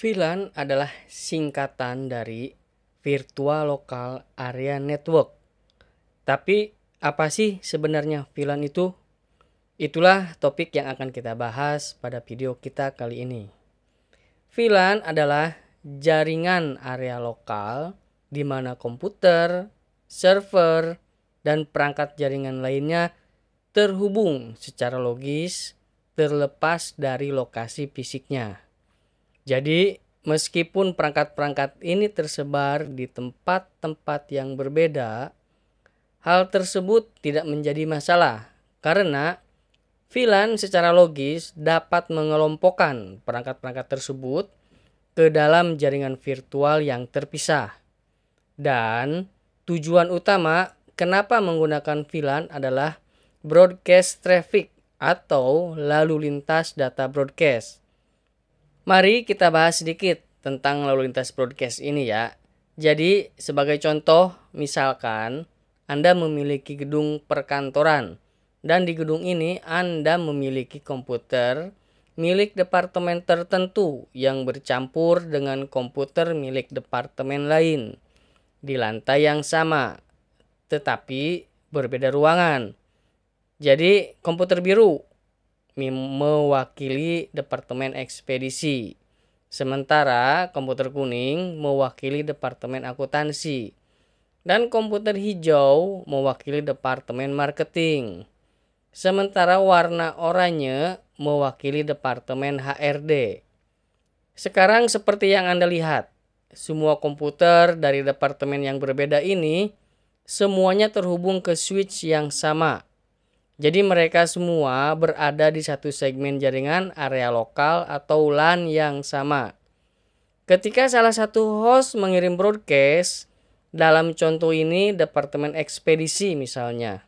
VLAN adalah singkatan dari Virtual Local Area Network. Tapi apa sih sebenarnya VLAN itu? Itulah topik yang akan kita bahas pada video kita kali ini. VLAN adalah jaringan area lokal di mana komputer, server, dan perangkat jaringan lainnya terhubung secara logis terlepas dari lokasi fisiknya. Jadi meskipun perangkat-perangkat ini tersebar di tempat-tempat yang berbeda, hal tersebut tidak menjadi masalah karena VLAN secara logis dapat mengelompokkan perangkat-perangkat tersebut ke dalam jaringan virtual yang terpisah. Dan tujuan utama kenapa menggunakan VLAN adalah broadcast traffic atau lalu lintas data broadcast. Mari kita bahas sedikit tentang lalu lintas broadcast ini ya. Jadi, sebagai contoh, misalkan Anda memiliki gedung perkantoran dan di gedung ini Anda memiliki komputer milik departemen tertentu yang bercampur dengan komputer milik departemen lain di lantai yang sama, tetapi berbeda ruangan. Jadi, komputer biru mewakili Departemen Ekspedisi. Sementara komputer kuning mewakili Departemen Akuntansi. Dan komputer hijau mewakili Departemen Marketing. Sementara warna oranye mewakili Departemen HRD. Sekarang seperti yang Anda lihat, semua komputer dari departemen yang berbeda ini semuanya terhubung ke switch yang sama jadi mereka semua berada di satu segmen jaringan area lokal atau LAN yang sama. Ketika salah satu host mengirim broadcast, dalam contoh ini departemen ekspedisi misalnya,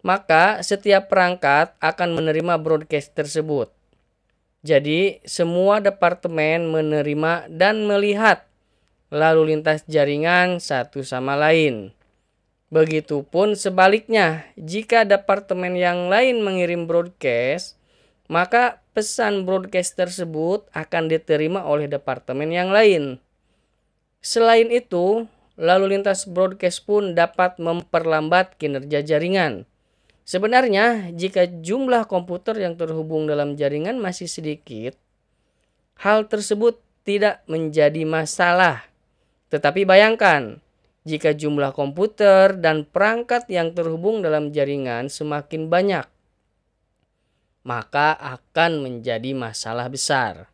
maka setiap perangkat akan menerima broadcast tersebut. Jadi, semua departemen menerima dan melihat lalu lintas jaringan satu sama lain. Begitupun sebaliknya, jika departemen yang lain mengirim broadcast, maka pesan broadcast tersebut akan diterima oleh departemen yang lain. Selain itu, lalu lintas broadcast pun dapat memperlambat kinerja jaringan. Sebenarnya, jika jumlah komputer yang terhubung dalam jaringan masih sedikit, hal tersebut tidak menjadi masalah. Tetapi bayangkan, jika jumlah komputer dan perangkat yang terhubung dalam jaringan semakin banyak, maka akan menjadi masalah besar.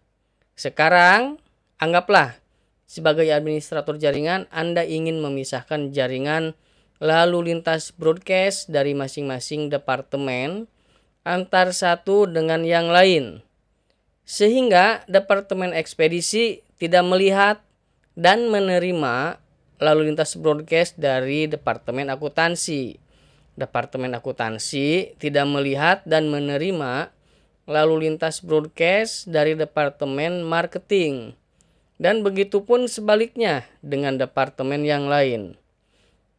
Sekarang, anggaplah sebagai administrator jaringan, Anda ingin memisahkan jaringan lalu lintas broadcast dari masing-masing departemen antar satu dengan yang lain, sehingga departemen ekspedisi tidak melihat dan menerima lalu lintas broadcast dari Departemen Akuntansi. Departemen Akuntansi tidak melihat dan menerima lalu lintas broadcast dari Departemen Marketing. Dan begitu pun sebaliknya dengan departemen yang lain.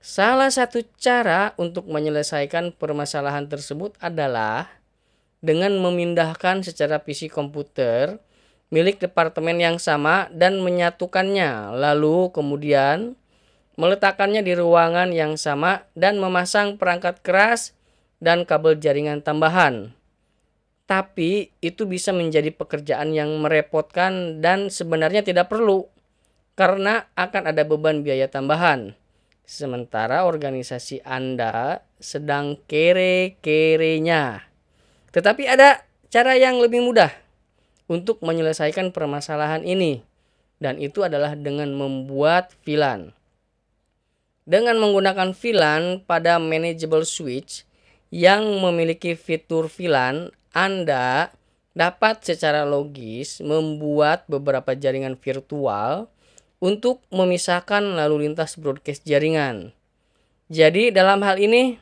Salah satu cara untuk menyelesaikan permasalahan tersebut adalah dengan memindahkan secara PC komputer milik departemen yang sama dan menyatukannya. Lalu kemudian meletakkannya di ruangan yang sama dan memasang perangkat keras dan kabel jaringan tambahan. Tapi itu bisa menjadi pekerjaan yang merepotkan dan sebenarnya tidak perlu karena akan ada beban biaya tambahan. Sementara organisasi Anda sedang kere-kerenya. Tetapi ada cara yang lebih mudah untuk menyelesaikan permasalahan ini. Dan itu adalah dengan membuat VLAN dengan menggunakan VLAN pada manageable switch yang memiliki fitur VLAN, Anda dapat secara logis membuat beberapa jaringan virtual untuk memisahkan lalu lintas broadcast jaringan. Jadi dalam hal ini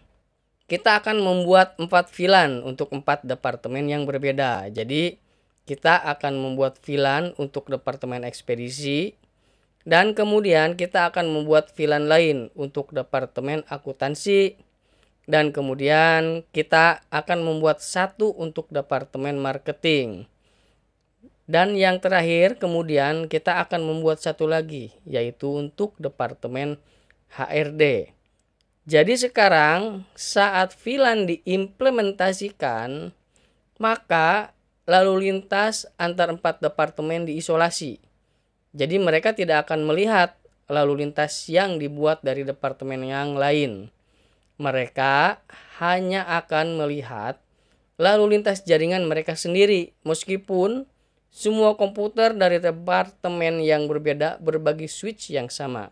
kita akan membuat 4 VLAN untuk 4 departemen yang berbeda. Jadi kita akan membuat VLAN untuk departemen ekspedisi, dan kemudian kita akan membuat filan lain untuk departemen akuntansi. Dan kemudian kita akan membuat satu untuk departemen marketing. Dan yang terakhir kemudian kita akan membuat satu lagi yaitu untuk departemen HRD. Jadi sekarang saat VLAN diimplementasikan maka lalu lintas antar empat departemen diisolasi jadi mereka tidak akan melihat lalu lintas yang dibuat dari departemen yang lain. Mereka hanya akan melihat lalu lintas jaringan mereka sendiri meskipun semua komputer dari departemen yang berbeda berbagi switch yang sama.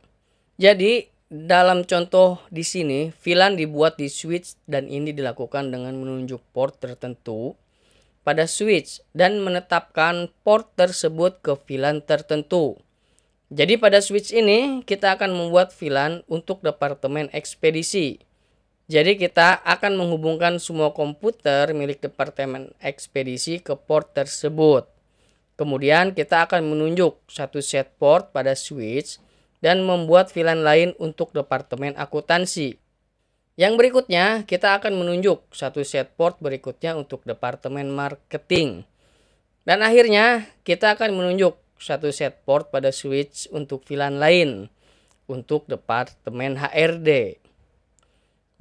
Jadi dalam contoh di sini, VLAN dibuat di switch dan ini dilakukan dengan menunjuk port tertentu pada switch dan menetapkan port tersebut ke VLAN tertentu. Jadi pada switch ini kita akan membuat VLAN untuk departemen ekspedisi. Jadi kita akan menghubungkan semua komputer milik departemen ekspedisi ke port tersebut. Kemudian kita akan menunjuk satu set port pada switch dan membuat VLAN lain untuk departemen akuntansi. Yang berikutnya, kita akan menunjuk satu set port berikutnya untuk departemen marketing. Dan akhirnya, kita akan menunjuk satu set port pada switch untuk VLAN lain untuk departemen HRD.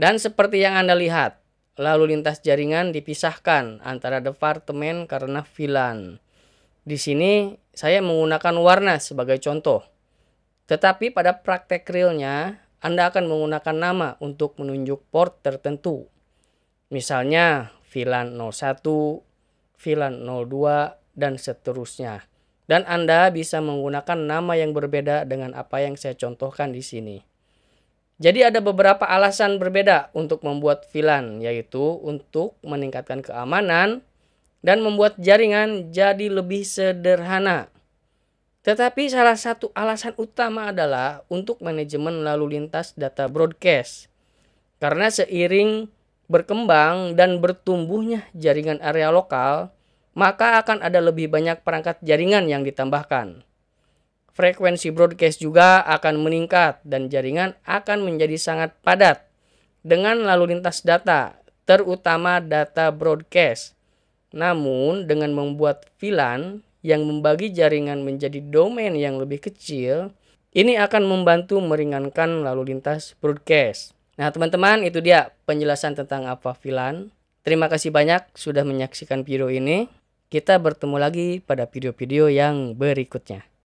Dan seperti yang Anda lihat, lalu lintas jaringan dipisahkan antara departemen karena VLAN. Di sini saya menggunakan warna sebagai contoh. Tetapi pada praktek realnya, anda akan menggunakan nama untuk menunjuk port tertentu. Misalnya VLAN 01, VLAN 02, dan seterusnya. Dan Anda bisa menggunakan nama yang berbeda dengan apa yang saya contohkan di sini. Jadi ada beberapa alasan berbeda untuk membuat VLAN, yaitu untuk meningkatkan keamanan dan membuat jaringan jadi lebih sederhana. Tetapi salah satu alasan utama adalah untuk manajemen lalu lintas data broadcast. Karena seiring berkembang dan bertumbuhnya jaringan area lokal, maka akan ada lebih banyak perangkat jaringan yang ditambahkan. Frekuensi broadcast juga akan meningkat dan jaringan akan menjadi sangat padat dengan lalu lintas data, terutama data broadcast. Namun, dengan membuat VLAN yang membagi jaringan menjadi domain yang lebih kecil, ini akan membantu meringankan lalu lintas broadcast. Nah, teman-teman, itu dia penjelasan tentang apa VLAN. Terima kasih banyak sudah menyaksikan video ini. Kita bertemu lagi pada video-video yang berikutnya.